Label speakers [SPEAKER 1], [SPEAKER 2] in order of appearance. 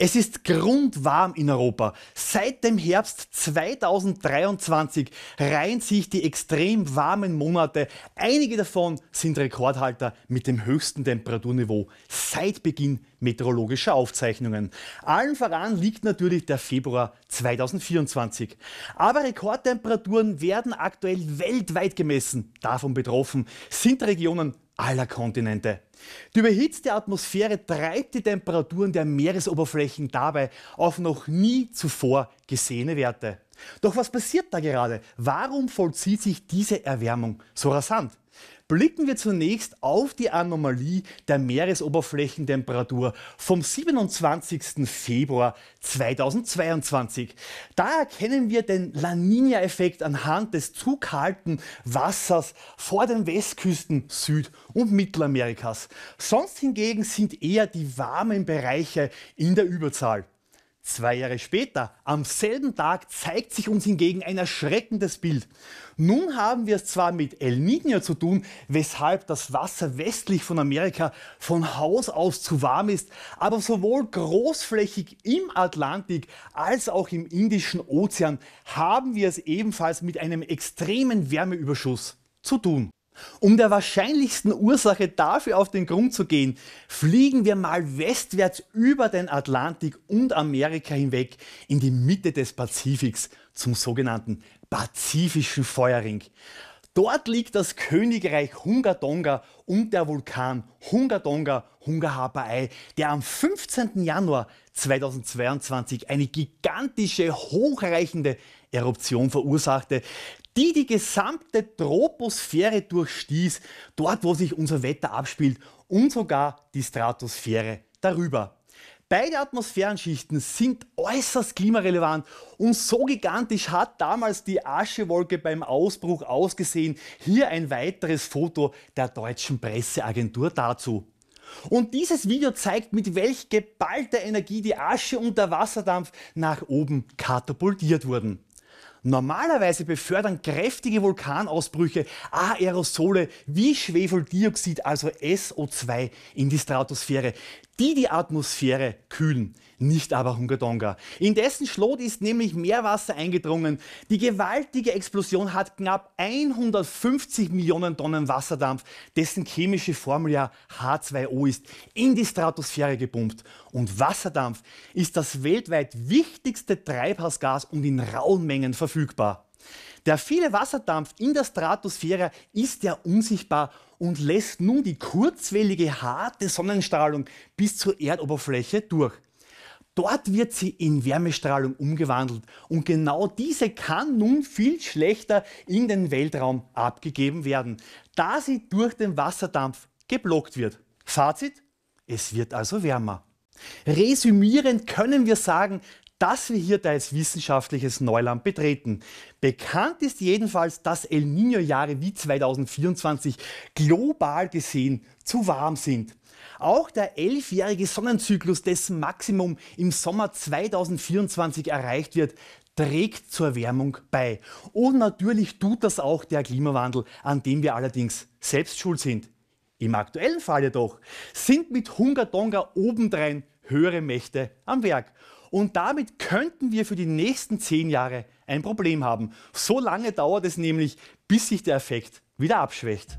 [SPEAKER 1] Es ist grundwarm in Europa. Seit dem Herbst 2023 reihen sich die extrem warmen Monate. Einige davon sind Rekordhalter mit dem höchsten Temperaturniveau seit Beginn meteorologischer Aufzeichnungen. Allen voran liegt natürlich der Februar 2024. Aber Rekordtemperaturen werden aktuell weltweit gemessen. Davon betroffen sind Regionen aller Kontinente. Die überhitzte Atmosphäre treibt die Temperaturen der Meeresoberflächen dabei auf noch nie zuvor gesehene Werte. Doch was passiert da gerade? Warum vollzieht sich diese Erwärmung so rasant? Blicken wir zunächst auf die Anomalie der Meeresoberflächentemperatur vom 27. Februar 2022. Da erkennen wir den La Nina-Effekt anhand des zu kalten Wassers vor den Westküsten Süd- und Mittelamerikas. Sonst hingegen sind eher die warmen Bereiche in der Überzahl. Zwei Jahre später, am selben Tag, zeigt sich uns hingegen ein erschreckendes Bild. Nun haben wir es zwar mit El Niño zu tun, weshalb das Wasser westlich von Amerika von Haus aus zu warm ist, aber sowohl großflächig im Atlantik als auch im Indischen Ozean haben wir es ebenfalls mit einem extremen Wärmeüberschuss zu tun. Um der wahrscheinlichsten Ursache dafür auf den Grund zu gehen, fliegen wir mal westwärts über den Atlantik und Amerika hinweg in die Mitte des Pazifiks zum sogenannten Pazifischen Feuerring. Dort liegt das Königreich Hungatonga und der Vulkan Hungatonga Hungahapaai, der am 15. Januar 2022 eine gigantische, hochreichende Eruption verursachte, die die gesamte Troposphäre durchstieß, dort wo sich unser Wetter abspielt und sogar die Stratosphäre darüber. Beide Atmosphärenschichten sind äußerst klimarelevant und so gigantisch hat damals die Aschewolke beim Ausbruch ausgesehen. Hier ein weiteres Foto der deutschen Presseagentur dazu. Und dieses Video zeigt, mit welch geballter Energie die Asche und der Wasserdampf nach oben katapultiert wurden. Normalerweise befördern kräftige Vulkanausbrüche Aerosole wie Schwefeldioxid, also SO2, in die Stratosphäre, die die Atmosphäre kühlen, nicht aber Hungadonga. In dessen Schlot ist nämlich Meerwasser eingedrungen. Die gewaltige Explosion hat knapp 150 Millionen Tonnen Wasserdampf, dessen chemische Formel ja H2O ist, in die Stratosphäre gepumpt. Und Wasserdampf ist das weltweit wichtigste Treibhausgas und in rauen Mengen verfügbar verfügbar. Der viele Wasserdampf in der Stratosphäre ist ja unsichtbar und lässt nun die kurzwellige harte Sonnenstrahlung bis zur Erdoberfläche durch. Dort wird sie in Wärmestrahlung umgewandelt und genau diese kann nun viel schlechter in den Weltraum abgegeben werden, da sie durch den Wasserdampf geblockt wird. Fazit, es wird also wärmer. Resümierend können wir sagen, dass wir hier teils wissenschaftliches Neuland betreten. Bekannt ist jedenfalls, dass El Niño-Jahre wie 2024 global gesehen zu warm sind. Auch der elfjährige Sonnenzyklus, dessen Maximum im Sommer 2024 erreicht wird, trägt zur Erwärmung bei. Und natürlich tut das auch der Klimawandel, an dem wir allerdings selbst schuld sind. Im aktuellen Fall jedoch sind mit Hungertonga obendrein höhere Mächte am Werk. Und damit könnten wir für die nächsten zehn Jahre ein Problem haben. So lange dauert es nämlich, bis sich der Effekt wieder abschwächt.